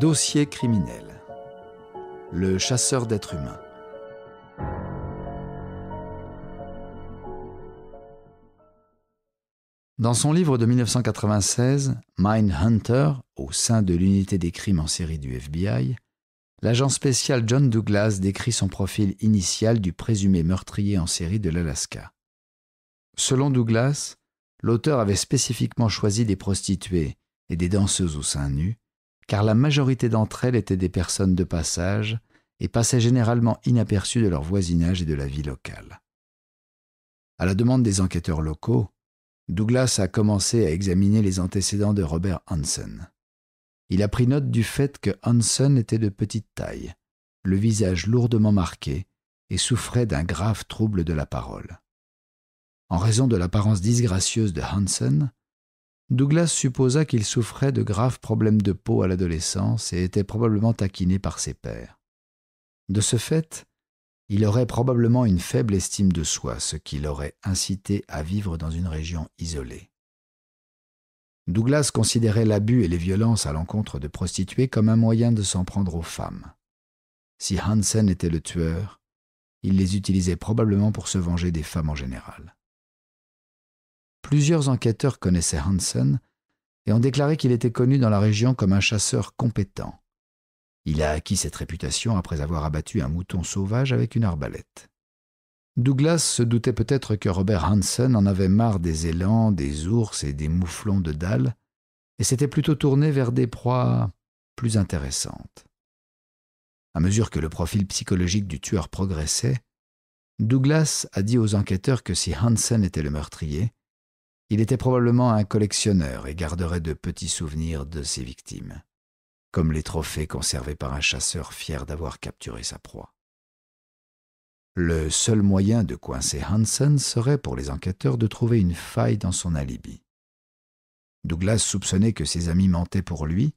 Dossier criminel. Le chasseur d'êtres humains. Dans son livre de 1996, Mind Hunter, au sein de l'unité des crimes en série du FBI, l'agent spécial John Douglas décrit son profil initial du présumé meurtrier en série de l'Alaska. Selon Douglas, l'auteur avait spécifiquement choisi des prostituées et des danseuses au sein nu, car la majorité d'entre elles étaient des personnes de passage et passaient généralement inaperçues de leur voisinage et de la vie locale. À la demande des enquêteurs locaux, Douglas a commencé à examiner les antécédents de Robert Hansen. Il a pris note du fait que Hansen était de petite taille, le visage lourdement marqué et souffrait d'un grave trouble de la parole. En raison de l'apparence disgracieuse de Hansen, Douglas supposa qu'il souffrait de graves problèmes de peau à l'adolescence et était probablement taquiné par ses pères. De ce fait, il aurait probablement une faible estime de soi, ce qui l'aurait incité à vivre dans une région isolée. Douglas considérait l'abus et les violences à l'encontre de prostituées comme un moyen de s'en prendre aux femmes. Si Hansen était le tueur, il les utilisait probablement pour se venger des femmes en général. Plusieurs enquêteurs connaissaient Hansen et ont déclaré qu'il était connu dans la région comme un chasseur compétent. Il a acquis cette réputation après avoir abattu un mouton sauvage avec une arbalète. Douglas se doutait peut-être que Robert Hansen en avait marre des élans, des ours et des mouflons de dalles, et s'était plutôt tourné vers des proies plus intéressantes. À mesure que le profil psychologique du tueur progressait, Douglas a dit aux enquêteurs que si Hansen était le meurtrier, il était probablement un collectionneur et garderait de petits souvenirs de ses victimes, comme les trophées conservés par un chasseur fier d'avoir capturé sa proie. Le seul moyen de coincer Hansen serait pour les enquêteurs de trouver une faille dans son alibi. Douglas soupçonnait que ses amis mentaient pour lui,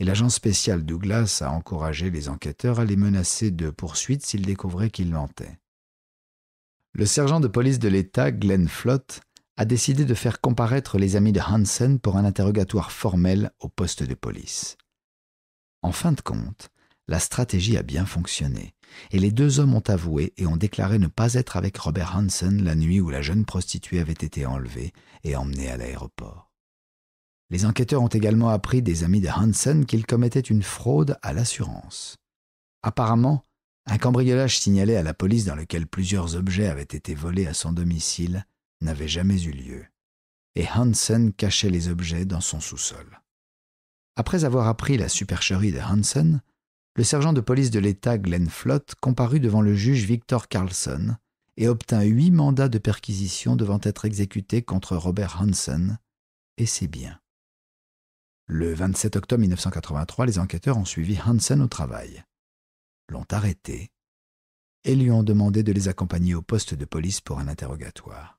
et l'agent spécial Douglas a encouragé les enquêteurs à les menacer de poursuite s'ils découvraient qu'ils mentaient. Le sergent de police de l'État, Glenn Flott, a décidé de faire comparaître les amis de Hansen pour un interrogatoire formel au poste de police. En fin de compte, la stratégie a bien fonctionné, et les deux hommes ont avoué et ont déclaré ne pas être avec Robert Hansen la nuit où la jeune prostituée avait été enlevée et emmenée à l'aéroport. Les enquêteurs ont également appris des amis de Hansen qu'il commettait une fraude à l'assurance. Apparemment, un cambriolage signalé à la police dans lequel plusieurs objets avaient été volés à son domicile n'avait jamais eu lieu, et Hansen cachait les objets dans son sous-sol. Après avoir appris la supercherie de Hansen, le sergent de police de l'État Glenn Flott comparut devant le juge Victor Carlson et obtint huit mandats de perquisition devant être exécutés contre Robert Hansen et ses biens. Le 27 octobre 1983, les enquêteurs ont suivi Hansen au travail, l'ont arrêté et lui ont demandé de les accompagner au poste de police pour un interrogatoire.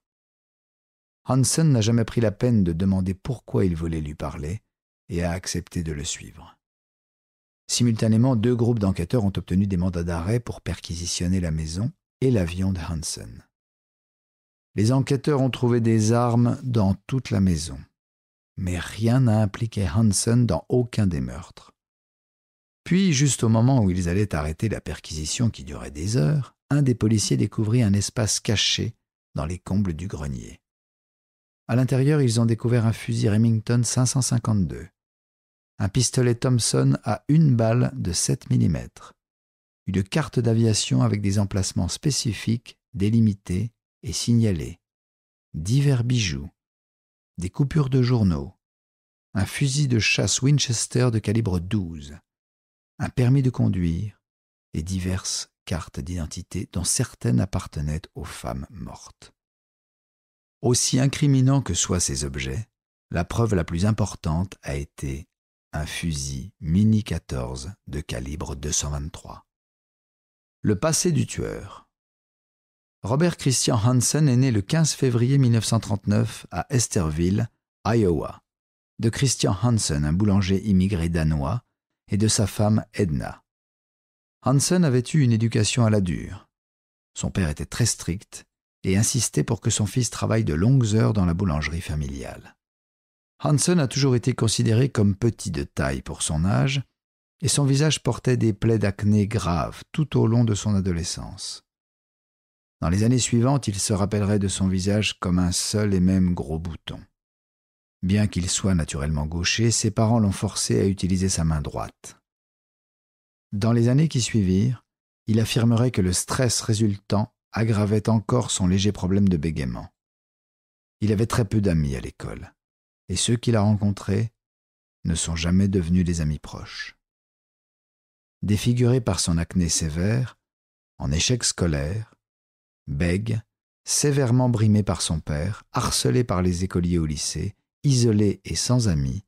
Hansen n'a jamais pris la peine de demander pourquoi il voulait lui parler et a accepté de le suivre. Simultanément, deux groupes d'enquêteurs ont obtenu des mandats d'arrêt pour perquisitionner la maison et l'avion de Hansen. Les enquêteurs ont trouvé des armes dans toute la maison, mais rien n'a impliqué Hansen dans aucun des meurtres. Puis, juste au moment où ils allaient arrêter la perquisition qui durait des heures, un des policiers découvrit un espace caché dans les combles du grenier. À l'intérieur, ils ont découvert un fusil Remington 552, un pistolet Thompson à une balle de 7 mm, une carte d'aviation avec des emplacements spécifiques, délimités et signalés, divers bijoux, des coupures de journaux, un fusil de chasse Winchester de calibre 12, un permis de conduire et diverses cartes d'identité dont certaines appartenaient aux femmes mortes. Aussi incriminants que soient ces objets, la preuve la plus importante a été un fusil Mini 14 de calibre 223. Le passé du tueur. Robert Christian Hansen est né le 15 février 1939 à Esterville, Iowa, de Christian Hansen, un boulanger immigré danois, et de sa femme Edna. Hansen avait eu une éducation à la dure. Son père était très strict et insistait pour que son fils travaille de longues heures dans la boulangerie familiale. Hansen a toujours été considéré comme petit de taille pour son âge, et son visage portait des plaies d'acné graves tout au long de son adolescence. Dans les années suivantes, il se rappellerait de son visage comme un seul et même gros bouton. Bien qu'il soit naturellement gaucher, ses parents l'ont forcé à utiliser sa main droite. Dans les années qui suivirent, il affirmerait que le stress résultant aggravait encore son léger problème de bégaiement. Il avait très peu d'amis à l'école, et ceux qu'il a rencontrés ne sont jamais devenus des amis proches. Défiguré par son acné sévère, en échec scolaire, bègue, sévèrement brimé par son père, harcelé par les écoliers au lycée, isolé et sans amis,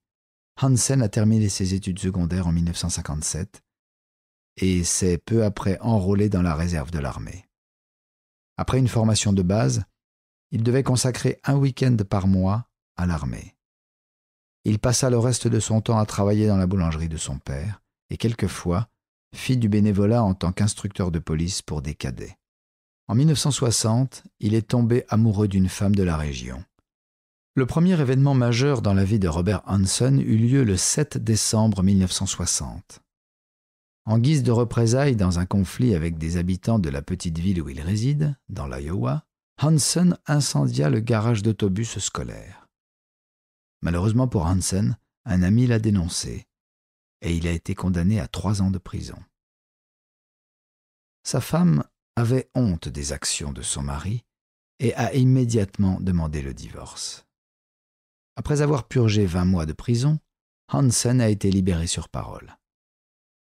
Hansen a terminé ses études secondaires en 1957 et s'est peu après enrôlé dans la réserve de l'armée. Après une formation de base, il devait consacrer un week-end par mois à l'armée. Il passa le reste de son temps à travailler dans la boulangerie de son père et quelquefois fit du bénévolat en tant qu'instructeur de police pour des cadets. En 1960, il est tombé amoureux d'une femme de la région. Le premier événement majeur dans la vie de Robert Hansen eut lieu le 7 décembre 1960. En guise de représailles dans un conflit avec des habitants de la petite ville où il réside, dans l'Iowa, Hansen incendia le garage d'autobus scolaire. Malheureusement pour Hansen, un ami l'a dénoncé, et il a été condamné à trois ans de prison. Sa femme avait honte des actions de son mari et a immédiatement demandé le divorce. Après avoir purgé vingt mois de prison, Hansen a été libéré sur parole.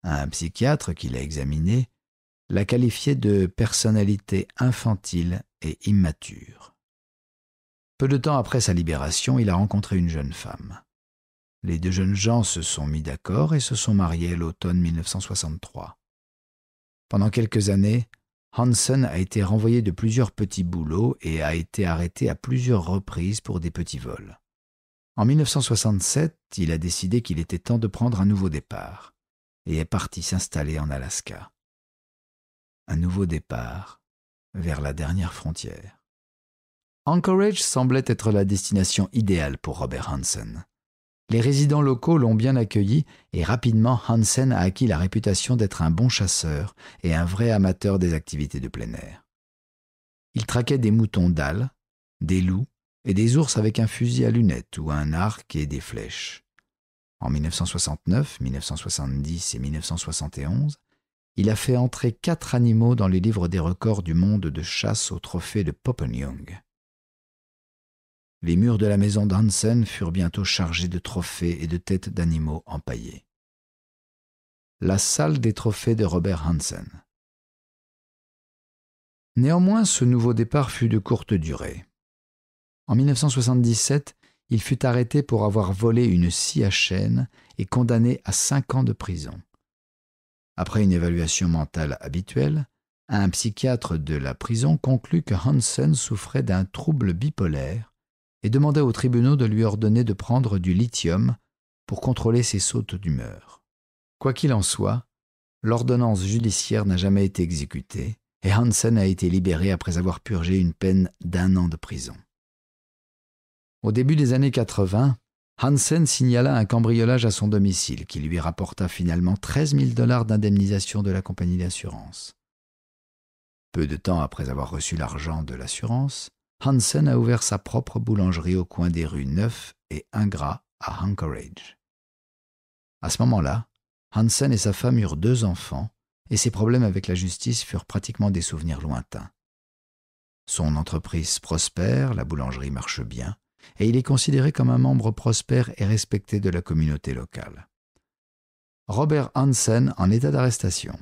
Un psychiatre qui l'a examiné l'a qualifié de personnalité infantile et immature. Peu de temps après sa libération, il a rencontré une jeune femme. Les deux jeunes gens se sont mis d'accord et se sont mariés l'automne 1963. Pendant quelques années, Hansen a été renvoyé de plusieurs petits boulots et a été arrêté à plusieurs reprises pour des petits vols. En 1967, il a décidé qu'il était temps de prendre un nouveau départ et est parti s'installer en Alaska. Un nouveau départ vers la dernière frontière. Anchorage semblait être la destination idéale pour Robert Hansen. Les résidents locaux l'ont bien accueilli et rapidement Hansen a acquis la réputation d'être un bon chasseur et un vrai amateur des activités de plein air. Il traquait des moutons d'âle, des loups et des ours avec un fusil à lunettes ou un arc et des flèches. En 1969, 1970 et 1971, il a fait entrer quatre animaux dans les livres des records du monde de chasse au trophées de Poppenjung. Les murs de la maison d'Hansen furent bientôt chargés de trophées et de têtes d'animaux empaillés. La salle des trophées de Robert Hansen. Néanmoins, ce nouveau départ fut de courte durée. En 1977, il fut arrêté pour avoir volé une scie à chaîne et condamné à cinq ans de prison. Après une évaluation mentale habituelle, un psychiatre de la prison conclut que Hansen souffrait d'un trouble bipolaire et demanda aux tribunaux de lui ordonner de prendre du lithium pour contrôler ses sautes d'humeur. Quoi qu'il en soit, l'ordonnance judiciaire n'a jamais été exécutée et Hansen a été libéré après avoir purgé une peine d'un an de prison. Au début des années 80, Hansen signala un cambriolage à son domicile qui lui rapporta finalement 13 000 dollars d'indemnisation de la compagnie d'assurance. Peu de temps après avoir reçu l'argent de l'assurance, Hansen a ouvert sa propre boulangerie au coin des rues Neuf et Ingrat à Anchorage. À ce moment-là, Hansen et sa femme eurent deux enfants et ses problèmes avec la justice furent pratiquement des souvenirs lointains. Son entreprise prospère, la boulangerie marche bien, et il est considéré comme un membre prospère et respecté de la communauté locale. Robert Hansen en état d'arrestation.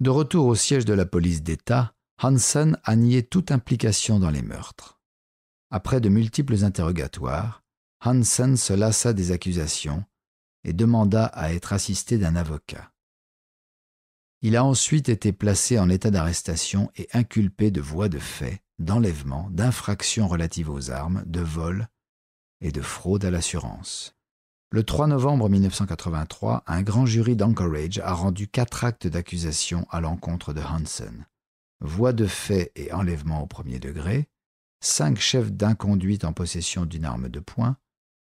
De retour au siège de la police d'État, Hansen a nié toute implication dans les meurtres. Après de multiples interrogatoires, Hansen se lassa des accusations et demanda à être assisté d'un avocat. Il a ensuite été placé en état d'arrestation et inculpé de voies de fait, d'enlèvement, d'infractions relatives aux armes, de vol et de fraude à l'assurance. Le 3 novembre 1983, un grand jury d'Anchorage a rendu quatre actes d'accusation à l'encontre de Hansen. Voix de fait et enlèvement au premier degré, cinq chefs d'inconduite en possession d'une arme de poing,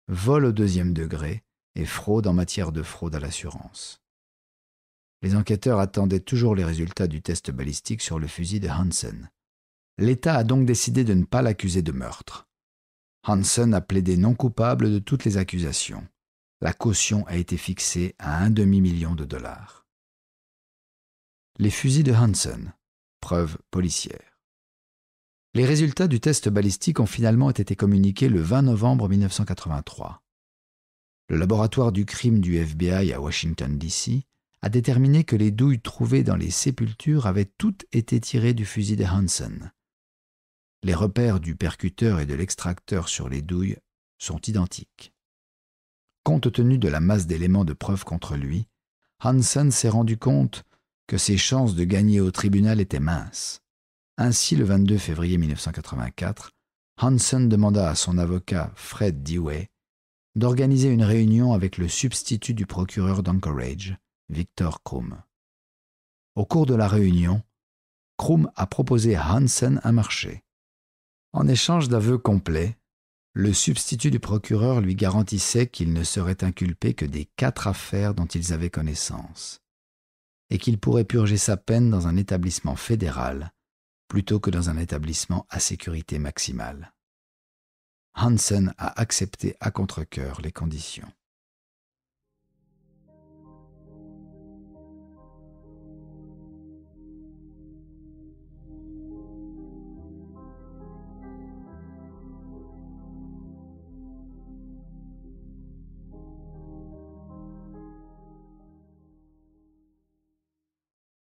vol au deuxième degré et fraude en matière de fraude à l'assurance. Les enquêteurs attendaient toujours les résultats du test balistique sur le fusil de Hansen l'État a donc décidé de ne pas l'accuser de meurtre. Hansen a plaidé non coupable de toutes les accusations. La caution a été fixée à un demi-million de dollars. Les fusils de Hansen, preuve policière. Les résultats du test balistique ont finalement été communiqués le 20 novembre 1983. Le laboratoire du crime du FBI à Washington, D.C. a déterminé que les douilles trouvées dans les sépultures avaient toutes été tirées du fusil de Hansen, les repères du percuteur et de l'extracteur sur les douilles sont identiques. Compte tenu de la masse d'éléments de preuve contre lui, Hansen s'est rendu compte que ses chances de gagner au tribunal étaient minces. Ainsi, le 22 février 1984, Hansen demanda à son avocat Fred Dewey d'organiser une réunion avec le substitut du procureur d'Anchorage, Victor Krum. Au cours de la réunion, Krum a proposé à Hansen un marché. En échange d'aveux complets, le substitut du procureur lui garantissait qu'il ne serait inculpé que des quatre affaires dont ils avaient connaissance, et qu'il pourrait purger sa peine dans un établissement fédéral plutôt que dans un établissement à sécurité maximale. Hansen a accepté à contre les conditions.